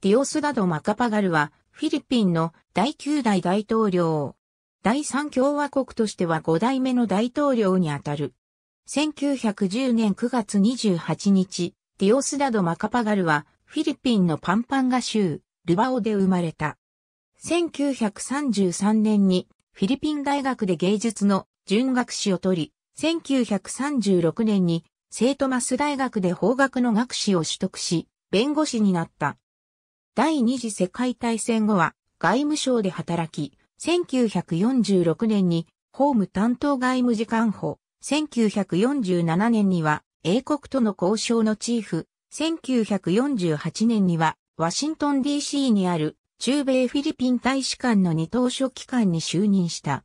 ディオスダド・マカパガルは、フィリピンの第9代大統領。第3共和国としては5代目の大統領にあたる。1910年9月28日、ディオスダド・マカパガルは、フィリピンのパンパンガ州、ルバオで生まれた。1933年に、フィリピン大学で芸術の準学士を取り、1936年に、聖トマス大学で法学の学士を取得し、弁護士になった。第二次世界大戦後は外務省で働き、1946年に法務担当外務次官補、1947年には英国との交渉のチーフ、1948年にはワシントン DC にある中米フィリピン大使館の二等書機関に就任した。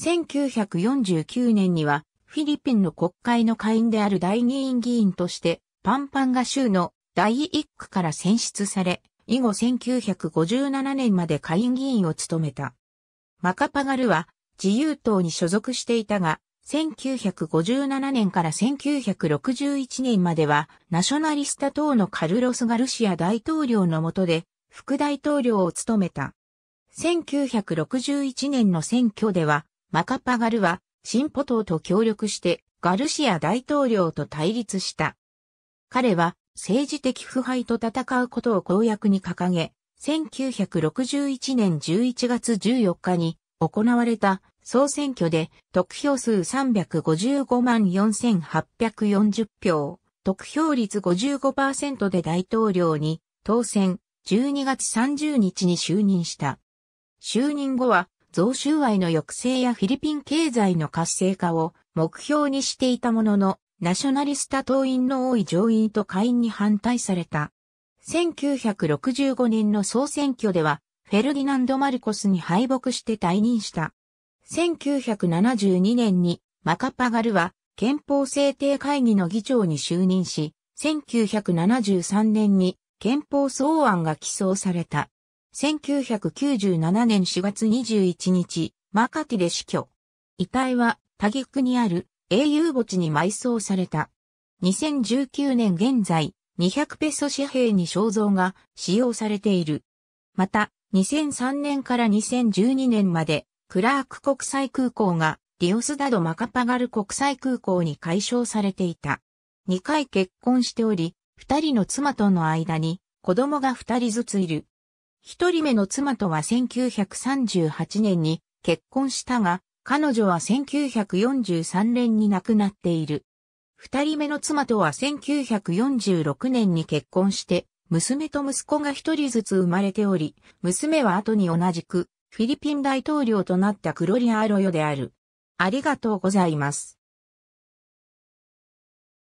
1949年にはフィリピンの国会の会員である大議員議員としてパンパンガ州の第一区から選出され、以後1957年まで下院議員を務めた。マカパガルは自由党に所属していたが、1957年から1961年まではナショナリスタ党のカルロス・ガルシア大統領の下で副大統領を務めた。1961年の選挙ではマカパガルは進歩党と協力してガルシア大統領と対立した。彼は政治的腐敗と戦うことを公約に掲げ、1961年11月14日に行われた総選挙で得票数355万4840票、得票率55%で大統領に当選12月30日に就任した。就任後は増収愛の抑制やフィリピン経済の活性化を目標にしていたもののナショナリスタ党員の多い上院と下院に反対された。1965年の総選挙では、フェルディナンド・マルコスに敗北して退任した。1972年にマカパガルは憲法制定会議の議長に就任し、1973年に憲法草案が起草された。1997年4月21日、マカティで死去。遺体は、タギクにある英雄墓地に埋葬された。2019年現在、200ペソ紙幣に肖像が使用されている。また、2003年から2012年まで、クラーク国際空港がディオスダド・マカパガル国際空港に改称されていた。2回結婚しており、2人の妻との間に子供が2人ずついる。1人目の妻とは1938年に結婚したが、彼女は1943年に亡くなっている。二人目の妻とは1946年に結婚して、娘と息子が一人ずつ生まれており、娘は後に同じく、フィリピン大統領となったクロリア・アロヨである。ありがとうございます。